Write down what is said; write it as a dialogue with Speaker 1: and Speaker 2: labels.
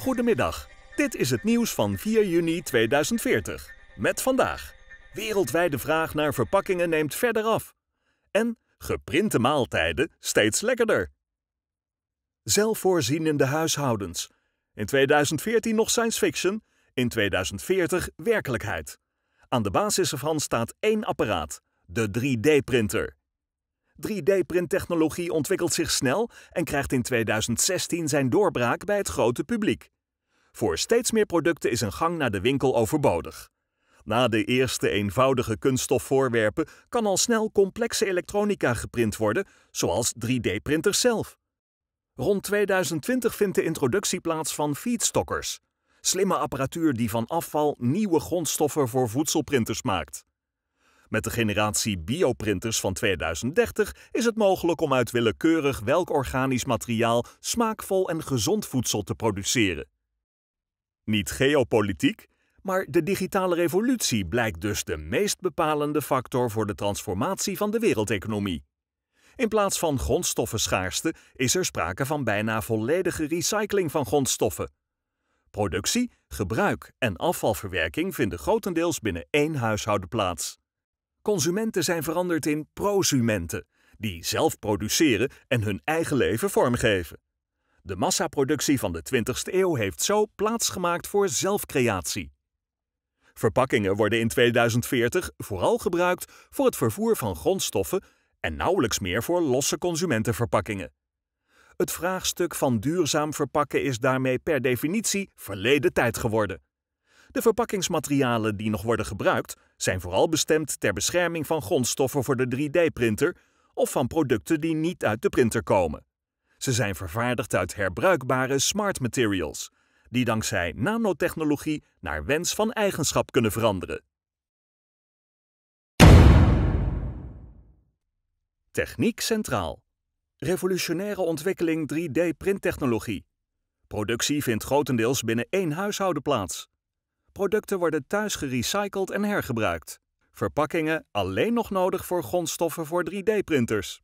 Speaker 1: Goedemiddag. Dit is het nieuws van 4 juni 2040. Met vandaag. Wereldwijde vraag naar verpakkingen neemt verder af. En geprinte maaltijden steeds lekkerder. Zelfvoorzienende huishoudens. In 2014 nog science fiction, in 2040 werkelijkheid. Aan de basis ervan staat één apparaat, de 3D-printer. 3D-printtechnologie ontwikkelt zich snel en krijgt in 2016 zijn doorbraak bij het grote publiek. Voor steeds meer producten is een gang naar de winkel overbodig. Na de eerste eenvoudige kunststofvoorwerpen kan al snel complexe elektronica geprint worden, zoals 3D-printers zelf. Rond 2020 vindt de introductie plaats van feedstockers, slimme apparatuur die van afval nieuwe grondstoffen voor voedselprinters maakt. Met de generatie bioprinters van 2030 is het mogelijk om uit willekeurig welk organisch materiaal smaakvol en gezond voedsel te produceren. Niet geopolitiek, maar de digitale revolutie blijkt dus de meest bepalende factor voor de transformatie van de wereldeconomie. In plaats van grondstoffenschaarste is er sprake van bijna volledige recycling van grondstoffen. Productie, gebruik en afvalverwerking vinden grotendeels binnen één huishouden plaats. Consumenten zijn veranderd in prosumenten, die zelf produceren en hun eigen leven vormgeven. De massaproductie van de 20 ste eeuw heeft zo plaatsgemaakt voor zelfcreatie. Verpakkingen worden in 2040 vooral gebruikt voor het vervoer van grondstoffen en nauwelijks meer voor losse consumentenverpakkingen. Het vraagstuk van duurzaam verpakken is daarmee per definitie verleden tijd geworden. De verpakkingsmaterialen die nog worden gebruikt zijn vooral bestemd ter bescherming van grondstoffen voor de 3D-printer of van producten die niet uit de printer komen. Ze zijn vervaardigd uit herbruikbare smart materials, die dankzij nanotechnologie naar wens van eigenschap kunnen veranderen. Techniek centraal. Revolutionaire ontwikkeling 3D-printtechnologie. Productie vindt grotendeels binnen één huishouden plaats. Producten worden thuis gerecycled en hergebruikt. Verpakkingen alleen nog nodig voor grondstoffen voor 3D-printers.